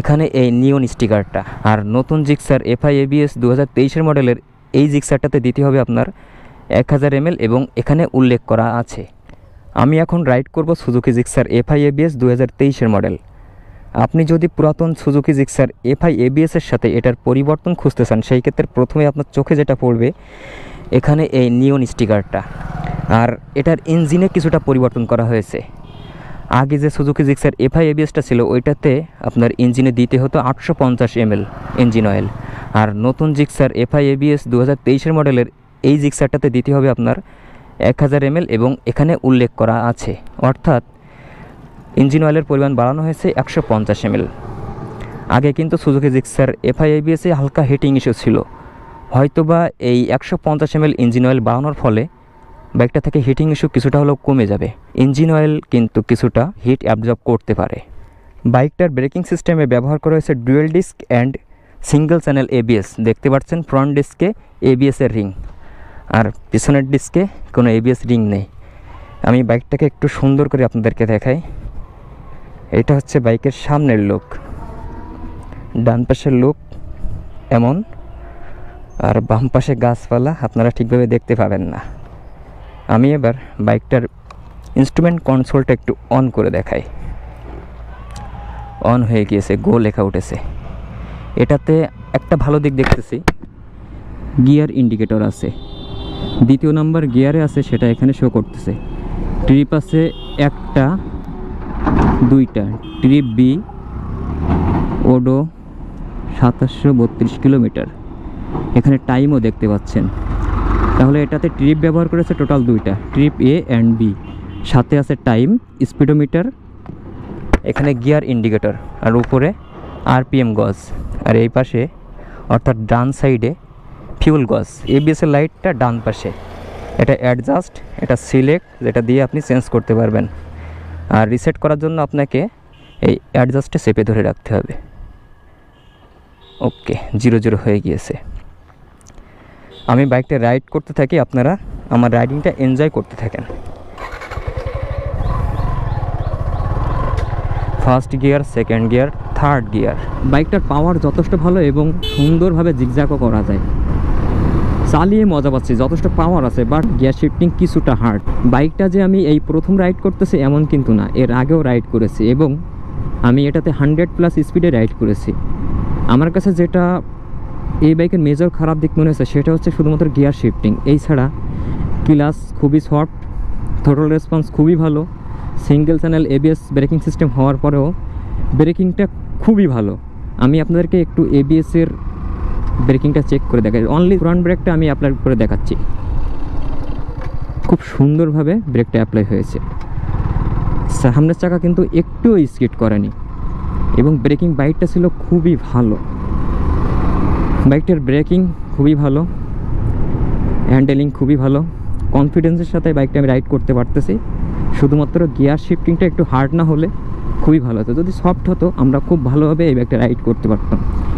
এখানে এই নিয়ন স্টিকারটা আর নতুন জিক্সার এফআই এবিএস দু হাজার মডেলের এই জিক্সারটাতে দিতে হবে আপনার এক হাজার এমএল এবং এখানে উল্লেখ করা আছে আমি এখন রাইড করব সুজুকি জিক্সার এফআই এবিএস দু হাজার মডেল আপনি যদি পুরাতন সুজুকি জিক্সার এফআই এবিএসের সাথে এটার পরিবর্তন খুঁজতে চান সেই ক্ষেত্রে প্রথমে আপনার চোখে যেটা পড়বে এখানে এই নিয়ন স্টিকারটা আর এটার ইঞ্জিনে কিছুটা পরিবর্তন করা হয়েছে আগে যে সুজুকি জিক্সার এফআই এবিএসটা ছিল ওইটাতে আপনার ইঞ্জিনে দিতে হতো আটশো পঞ্চাশ এমএল ইঞ্জিন অয়েল আর নতুন জিক্সার এফআই এবিএস দু হাজার তেইশের মডেলের এই জিক্সারটাতে দিতে হবে আপনার এক হাজার এমএল এবং এখানে উল্লেখ করা আছে অর্থাৎ ইঞ্জিন অয়েলের পরিমাণ বাড়ানো হয়েছে একশো পঞ্চাশ এমএল আগে কিন্তু সুজুকি জিক্সার এফআই এবিএসে হালকা হিটিং ইস্যু ছিল হয়তোবা এই একশো পঞ্চাশ এমএল ইঞ্জিন অয়েল বাড়ানোর ফলে বাইকটা থেকে হিটিং ইস্যু কিছুটা হলেও কমে যাবে ইঞ্জিন অয়েল কিন্তু কিছুটা হিট অ্যাবজর্ব করতে পারে বাইকটার ব্রেকিং সিস্টেমে ব্যবহার করা হয়েছে dual disc and single channel ABS দেখতে পাচ্ছেন ফ্রন্ট ডিস্কে এবিএসের রিং আর পিছনের ডিস্কে কোনো এবিএস রিং নেই আমি বাইকটাকে একটু সুন্দর করে আপনাদেরকে দেখাই এটা হচ্ছে বাইকের সামনের লুক ডান পাশের লুক এমন আর বাম পাশে গাছপালা আপনারা ঠিকভাবে দেখতে পাবেন না আমি এবার বাইকটার ইনস্ট্রুমেন্ট কনসোলটা একটু অন করে দেখাই অন হয়ে গিয়েছে গো লেখা উঠেছে এটাতে একটা ভালো দিক দেখতেছি গিয়ার ইন্ডিকেটর আছে দ্বিতীয় নাম্বার গিয়ারে আছে সেটা এখানে শো করতেছে ট্রিপ আছে একটা দুইটা ট্রিপ বি ওডো সাতাশশো বত্রিশ কিলোমিটার এখানে টাইমও দেখতে পাচ্ছেন তাহলে এটাতে ট্রিপ ব্যবহার করেছে টোটাল দুইটা ট্রিপ এ অ্যান্ড বি সাথে আছে টাইম স্পিডোমিটার এখানে গিয়ার ইন্ডিকেটর আর উপরে আরপিএম গজ আর এই পাশে অর্থাৎ ডান সাইডে ফিউল গজ এবিএসের লাইটটা ডান পাশে এটা অ্যাডজাস্ট এটা সিলেক্ট যেটা দিয়ে আপনি চেঞ্জ করতে পারবেন আর রিসেট করার জন্য আপনাকে এই অ্যাডজাস্টে চেপে ধরে রাখতে হবে ওকে জিরো জিরো হয়ে গিয়েছে আমি বাইকটা রাইড করতে থাকি আপনারা আমার রাইডিংটা এনজয় করতে থাকেন first gear second gear third gear বাইকটার পাওয়ার যথেষ্ট ভালো এবং সুন্দরভাবে জিগজাকও করা যায় চালিয়ে মজা পাচ্ছি যথেষ্ট পাওয়ার আছে বাট গিয়ার শিফটিং কিছুটা হার্ড বাইকটা যে আমি এই প্রথম রাইড করতেছি এমন কিন্তু না এর আগেও রাইড করেছি এবং আমি এটাতে হান্ড্রেড প্লাস স্পিডে রাইড করেছি আমার কাছে যেটা এই বাইকের মেজর খারাপ দিক মনে হচ্ছে সেটা হচ্ছে শুধুমাত্র গিয়ার শিফটিং এই ছাড়া ক্লাস খুবই সফট থোটাল রেসপন্স খুবই ভালো single channel ABS braking system হওয়ার পরেও ব্রেকিংটা খুবই ভালো আমি আপনাদেরকে একটু এবিএসের ব্রেকিংটা চেক করে দেখাই অনলি ফ্রন্ট ব্রেকটা আমি অ্যাপ্লাই করে দেখাচ্ছি খুব সুন্দরভাবে ব্রেকটা অ্যাপ্লাই হয়েছে সামনের চাকা কিন্তু একটুও স্কিট করেনি এবং ব্রেকিং বাইকটা ছিল খুবই ভালো বাইকটার ব্রেকিং খুবই ভালো হ্যান্ডেলিং খুবই ভালো কনফিডেন্সের সাথে বাইকটা আমি রাইড করতে পারতেছি শুধুমাত্র গিয়ার শিফটিংটা একটু হার্ড না হলে খুবই ভালো হতো যদি সফট হতো আমরা খুব ভালোভাবে এই বাইকটা রাইড করতে পারতাম